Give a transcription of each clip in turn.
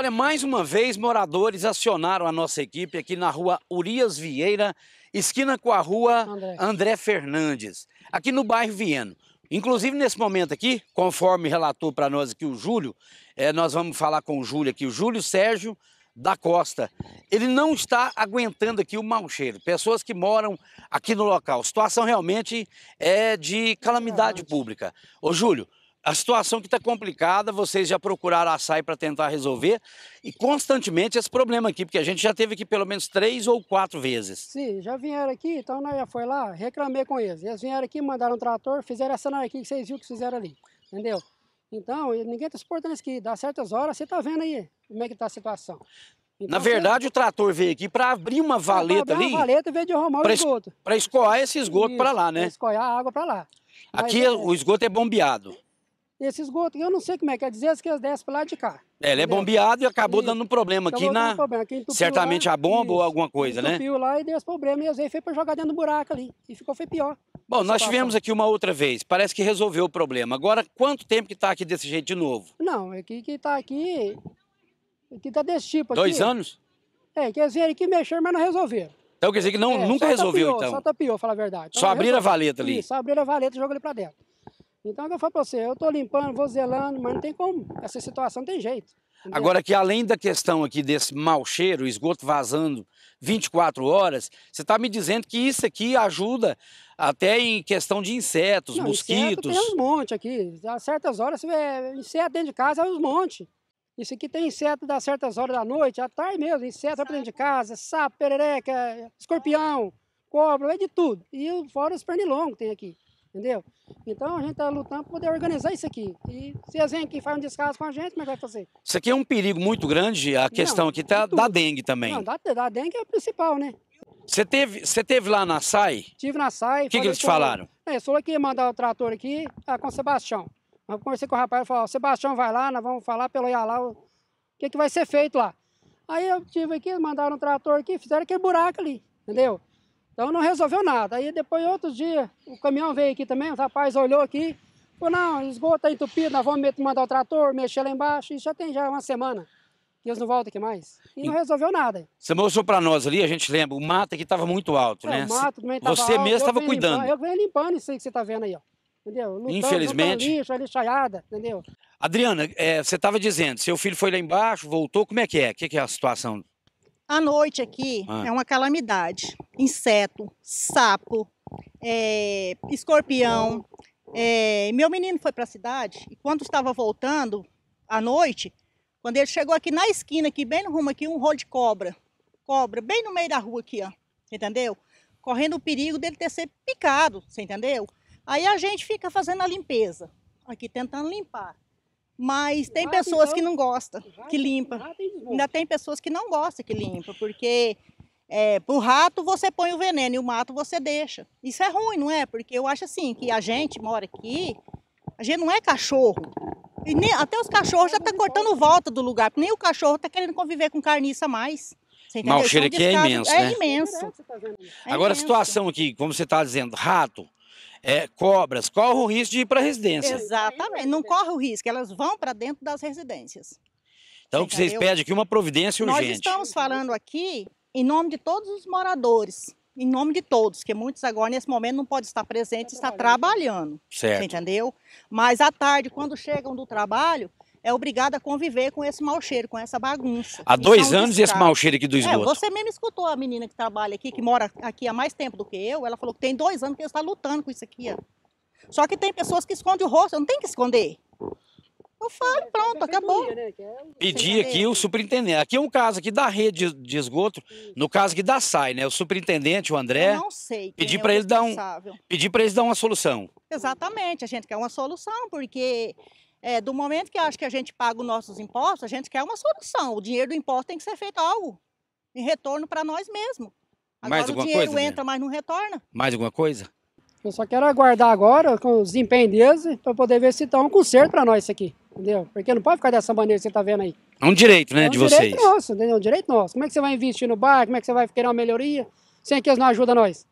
Olha, mais uma vez, moradores acionaram a nossa equipe aqui na rua Urias Vieira, esquina com a rua André, André Fernandes, aqui no bairro Vieno. Inclusive, nesse momento aqui, conforme relatou para nós aqui o Júlio, é, nós vamos falar com o Júlio aqui, o Júlio Sérgio da Costa. Ele não está aguentando aqui o mau cheiro. Pessoas que moram aqui no local. A situação realmente é de calamidade pública. Ô, Júlio, a situação que está complicada, vocês já procuraram a SAI para tentar resolver e constantemente esse problema aqui, porque a gente já teve aqui pelo menos três ou quatro vezes. Sim, já vieram aqui, então nós já foi lá, reclamei com eles. Eles vieram aqui, mandaram um trator, fizeram essa anarquia que vocês viram que fizeram ali, entendeu? Então, ninguém está suportando isso aqui. Dá certas horas, você está vendo aí como é que está a situação. Então, Na verdade, você... o trator veio aqui para abrir uma valeta abrir ali. Uma valeta veio de arrumar o esgoto. Para escoar esse esgoto para lá, né? Escoar a água para lá. aqui é, é o esgoto é bombeado esse esgoto. eu não sei como é que é dizer, que eles é descem para lá de cá. É, ele é bombeado e acabou e, dando um problema aqui na. Problema. Aqui certamente lá, a bomba ou alguma coisa, né? Entupiu lá e deu esse problema e às vezes foi para jogar dentro do buraco ali. E ficou, foi pior. Bom, nós tivemos aqui uma outra vez. Parece que resolveu o problema. Agora, quanto tempo que está aqui desse jeito de novo? Não, é que está aqui. Que está desse tipo aqui. Dois anos? É, quer dizer, que mexeram, mas não resolveram. Então quer dizer que não, é, nunca tá resolveu, tapiou, então? Só tapiou, tá falar a verdade. Então, só abrir a valeta ali? Isso, só abrir a valeta e jogou ali para dentro. Então, eu falo para você, eu estou limpando, vou zelando, mas não tem como. Essa situação tem jeito. Entendeu? Agora que além da questão aqui desse mau cheiro, esgoto vazando 24 horas, você está me dizendo que isso aqui ajuda até em questão de insetos, não, mosquitos. Inseto tem uns montes aqui. A certas horas você vê inseto dentro de casa, é uns montes. Isso aqui tem inseto das certas horas da noite, à tarde mesmo, inseto dentro de casa, sapo, perereca, escorpião, cobra, é de tudo. E fora os pernilongos tem aqui entendeu? Então a gente está lutando para poder organizar isso aqui. E se eles vêm aqui e fazem um descaso com a gente, como é que vai fazer? Isso aqui é um perigo muito grande, a questão não, aqui tá, da dengue também. Não, da, da dengue é a principal, né? Você teve, você teve lá na SAI? Tive na SAI. O que, que eles te falaram? É, eu sou aqui mandar o trator aqui tá com o Sebastião. Eu conversei com o rapaz, ele falou, Sebastião vai lá, nós vamos falar pelo Ialá o que, que vai ser feito lá. Aí eu tive aqui, mandaram um trator aqui, fizeram aquele buraco ali, entendeu? Então não resolveu nada. Aí depois, outros dias, o caminhão veio aqui também, o rapaz olhou aqui, falou, não, esgoto está entupido, nós vamos mandar o trator, mexer lá embaixo, e já tem já uma semana. E eles não voltam aqui mais. E não resolveu nada. Você mostrou para nós ali, a gente lembra, o mato aqui estava muito alto, é, né? O mato também estava Você alto, mesmo estava cuidando. Limpando, eu venho limpando isso aí que você está vendo aí, ó. Entendeu? Lutando, Infelizmente. Lutando lixo, chaiada, entendeu? Adriana, é, você estava dizendo, seu filho foi lá embaixo, voltou, como é que é? O que, que é a situação? A noite aqui ah. é uma calamidade. Inseto, sapo, é, escorpião. É, meu menino foi para a cidade e quando estava voltando à noite, quando ele chegou aqui na esquina, aqui bem no rumo aqui, um rolo de cobra. Cobra, bem no meio da rua aqui, ó. Entendeu? Correndo o perigo dele ter sido picado, você entendeu? Aí a gente fica fazendo a limpeza, aqui tentando limpar. Mas tem ah, pessoas então, que não gostam, que limpa. É tem Ainda tem pessoas que não gostam que limpa, porque é, pro rato você põe o veneno e o mato você deixa. Isso é ruim, não é? Porque eu acho assim, que a gente mora aqui, a gente não é cachorro. E nem, até os cachorros é, já estão tá cortando volta do lugar, porque nem o cachorro está querendo conviver com carniça mais. Mas o cheiro aqui é imenso, né? É imenso. É tá Agora, a situação aqui, como você está dizendo, rato, é, cobras, corre o risco de ir para a residência. Exatamente, não corre o risco, elas vão para dentro das residências. Então, que vocês pedem aqui é uma providência urgente. Nós estamos falando aqui em nome de todos os moradores, em nome de todos, que muitos agora, nesse momento, não podem estar presentes, está trabalhando. Certo. entendeu? Mas à tarde, quando chegam do trabalho, é obrigada a conviver com esse mau cheiro, com essa bagunça. Há dois é anos esse mau cheiro aqui do é, esgoto. É, você mesmo escutou a menina que trabalha aqui, que mora aqui há mais tempo do que eu, ela falou que tem dois anos que está lutando com isso aqui. Ó. Só que tem pessoas que escondem o rosto, não tem que esconder. Eu falo, pronto, acabou. Pedi aqui o superintendente. Aqui é um caso aqui da rede de esgoto, no caso que da SAI, né? O superintendente, o André. Eu não sei. Pedi é para ele dar um. Pedi para eles dar uma solução. Exatamente, a gente quer uma solução, porque é, do momento que acho que a gente paga os nossos impostos, a gente quer uma solução. O dinheiro do imposto tem que ser feito algo em retorno para nós mesmos. Agora mais o dinheiro coisa, entra, né? mas não retorna. Mais alguma coisa? Eu só quero aguardar agora com os desempenho deles para poder ver se estão um conserto para nós isso aqui, entendeu? Porque não pode ficar dessa maneira que você está vendo aí. É um direito, né, é um de vocês? direito nosso, entendeu? É um direito nosso. Como é que você vai investir no bar? Como é que você vai querer uma melhoria sem que eles não ajudam nós?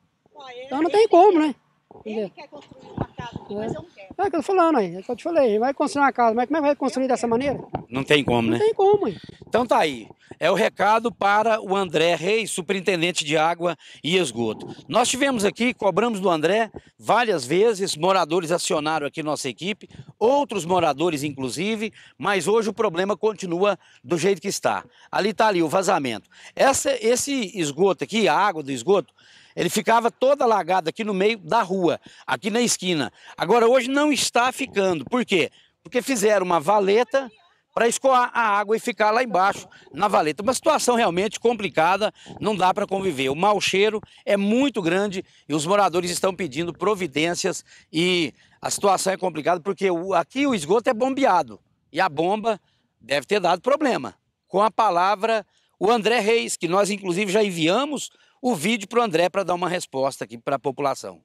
Então não tem como, né? Entendeu? Ele quer construir uma casa é. mas eu não quero. É o que eu tô falando aí, é que eu te falei. Vai construir uma casa, mas como é que vai construir dessa maneira? Não tem como, né? Não tem como, hein? Então tá aí. É o recado para o André Reis, superintendente de água e esgoto. Nós tivemos aqui, cobramos do André várias vezes, moradores acionaram aqui nossa equipe, outros moradores inclusive, mas hoje o problema continua do jeito que está. Ali está ali o vazamento. Essa, esse esgoto aqui, a água do esgoto, ele ficava todo alagado aqui no meio da rua, aqui na esquina. Agora, hoje não está ficando. Por quê? Porque fizeram uma valeta para escoar a água e ficar lá embaixo na valeta. Uma situação realmente complicada, não dá para conviver. O mau cheiro é muito grande e os moradores estão pedindo providências e a situação é complicada porque aqui o esgoto é bombeado e a bomba deve ter dado problema. Com a palavra, o André Reis, que nós inclusive já enviamos o vídeo para o André para dar uma resposta aqui para a população.